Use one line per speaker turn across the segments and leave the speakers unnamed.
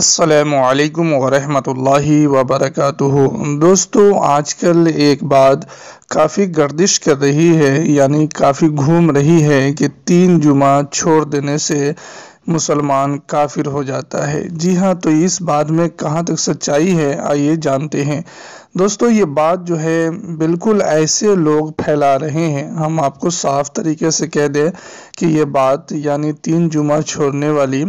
असलकम वरहमतुल्लाहि वबरकatuह दोस्तों आजकल एक बात काफ़ी गर्दिश कर रही है यानी काफ़ी घूम रही है कि तीन जुमा छोड़ देने से मुसलमान काफिर हो जाता है जी हाँ तो इस बात में कहाँ तक सच्चाई है आइए जानते हैं दोस्तों ये बात जो है बिल्कुल ऐसे लोग फैला रहे हैं हम आपको साफ तरीके से कह दें कि ये बात यानी तीन जुमा छोड़ने वाली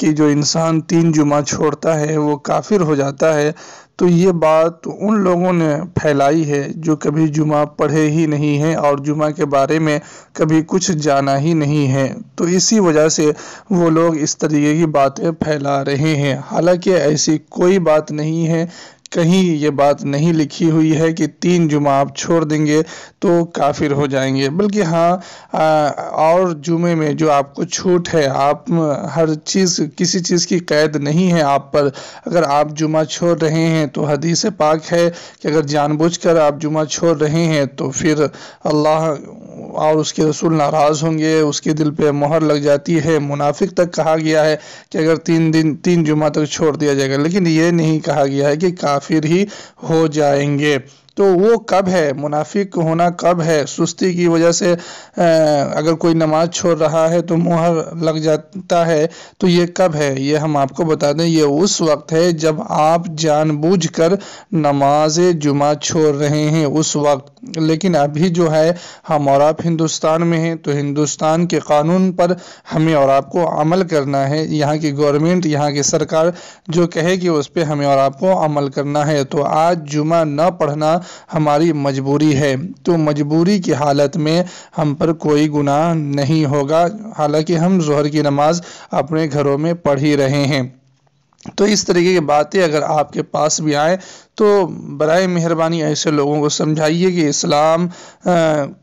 कि जो इंसान तीन जुमा छोड़ता है वो काफिर हो जाता है तो ये बात उन लोगों ने फैलाई है जो कभी जुमा पढ़े ही नहीं हैं और जुमा के बारे में कभी कुछ जाना ही नहीं है तो इसी वजह से वो लोग इस तरीके की बातें फैला रहे हैं हालांकि ऐसी कोई बात नहीं है कहीं ये बात नहीं लिखी हुई है कि तीन जुमा आप छोड़ देंगे तो काफिर हो जाएंगे बल्कि हाँ और जुमे में जो आपको छूट है आप हर चीज़ किसी चीज़ की कैद नहीं है आप पर अगर आप जुमा छोड़ रहे हैं तो हदीस पाक है कि अगर जानबूझकर आप जुमा छोड़ रहे हैं तो फिर अल्लाह और उसके रसूल नाराज़ होंगे उसके दिल पे मोहर लग जाती है मुनाफिक तक कहा गया है कि अगर तीन दिन तीन जुमा तक छोड़ दिया जाएगा लेकिन ये नहीं कहा गया है कि काफिर ही हो जाएंगे तो वो कब है मुनाफिक होना कब है सुस्ती की वजह से अगर कोई नमाज छोड़ रहा है तो मुहर लग जाता है तो ये कब है ये हम आपको बता दें ये उस वक्त है जब आप जानबूझकर नमाज जुमा छोड़ रहे हैं उस वक्त लेकिन अभी जो है हम और आप हिंदुस्तान में हैं तो हिंदुस्तान के कानून पर हमें और आपको अमल करना है यहाँ की गवर्नमेंट यहाँ की सरकार जो कहेगी उस पर हमें और आपको अमल करना है तो आज जुमा ना पढ़ना हमारी मजबूरी है तो मजबूरी की हालत में हम पर कोई गुनाह नहीं होगा हालांकि हम जहर की नमाज़ अपने घरों में पढ़ ही रहे हैं तो इस तरीके की बातें अगर आपके पास भी आए तो बर मेहरबानी ऐसे लोगों को समझाइए कि इस्लाम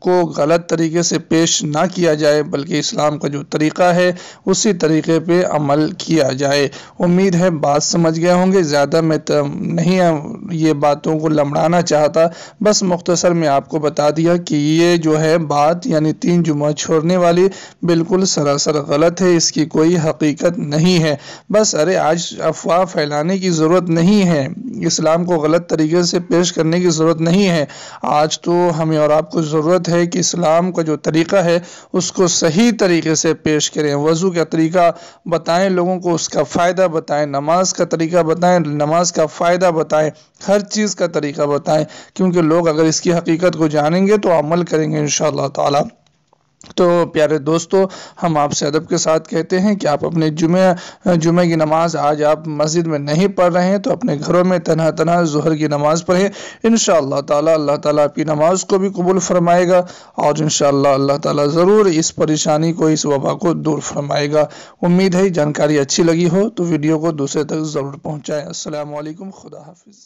को गलत तरीके से पेश ना किया जाए बल्कि इस्लाम का जो तरीक़ा है उसी तरीके पे अमल किया जाए उम्मीद है बात समझ गए होंगे ज़्यादा मैं तो नहीं ये बातों को लमड़ाना चाहता बस मुख्तसर में आपको बता दिया कि ये जो है बात यानी तीन जुमा छोड़ने वाली बिल्कुल सरासर गलत है इसकी कोई हकीकत नहीं है बस अरे आज अफवाह फैलाने की ज़रूरत नहीं है इस्लाम को गलत तरीके से पेश करने की ज़रूरत नहीं है आज तो हमें और आपको ज़रूरत है कि इस्लाम का जो तरीका है उसको सही तरीके से पेश करें वज़ू का तरीका बताएं लोगों को उसका फ़ायदा बताएं नमाज का तरीका बताएं नमाज का फ़ायदा बताएं हर चीज़ का तरीका बताएं क्योंकि लोग अगर इसकी हकीकत को जानेंगे तो अमल करेंगे इन शाह तो प्यारे दोस्तों हम आपसे अदब के साथ कहते हैं कि आप अपने जुमे जुमे की नमाज़ आज आप मस्जिद में नहीं पढ़ रहे हैं तो अपने घरों में तनह तनह जहर की नमाज़ पढ़ें इन शाह अल्लाह ताला आपकी नमाज़ को भी कबूल फरमाएगा और इन अल्लाह ताला ज़रूर इस परेशानी को इस वबा को दूर फरमाएगा उम्मीद है जानकारी अच्छी लगी हो तो वीडियो को दूसरे तक ज़रूर पहुँचाएँ असल खुदा हाफिज़